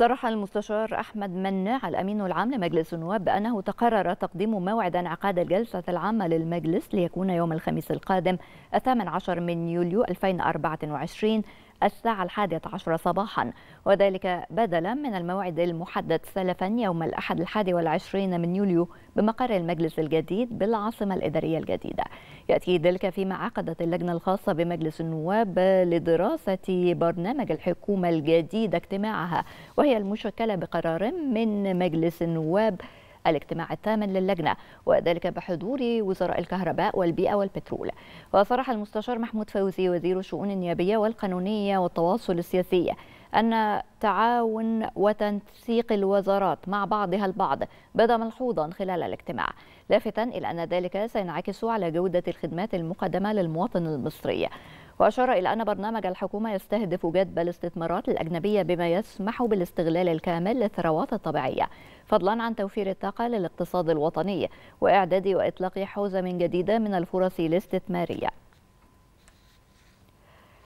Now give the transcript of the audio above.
صرح المستشار أحمد منع الأمين العام لمجلس النواب بأنه تقرر تقديم موعد انعقاد الجلسة العامة للمجلس ليكون يوم الخميس القادم الثامن عشر من يوليو 2024 الساعة الحادية عشر صباحا وذلك بدلا من الموعد المحدد سلفا يوم الأحد الحادي والعشرين من يوليو بمقر المجلس الجديد بالعاصمة الإدارية الجديدة يأتي ذلك فيما عقدت اللجنة الخاصة بمجلس النواب لدراسة برنامج الحكومة الجديدة اجتماعها وهي المشكلة بقرار من مجلس النواب الاجتماع الثامن للجنة وذلك بحضور وزراء الكهرباء والبيئة والبترول وصرح المستشار محمود فوزي وزير الشؤون النيابية والقانونية والتواصل السياسي أن تعاون وتنسيق الوزارات مع بعضها البعض بدا ملحوظا خلال الاجتماع لافتا إلى أن ذلك سينعكس على جودة الخدمات المقدمة للمواطن المصري وأشار إلى أن برنامج الحكومة يستهدف جذب الاستثمارات الأجنبية بما يسمح بالاستغلال الكامل للثروات الطبيعية فضلا عن توفير الطاقة للاقتصاد الوطني وإعداد وإطلاق حوزة جديدة من الفرص الاستثمارية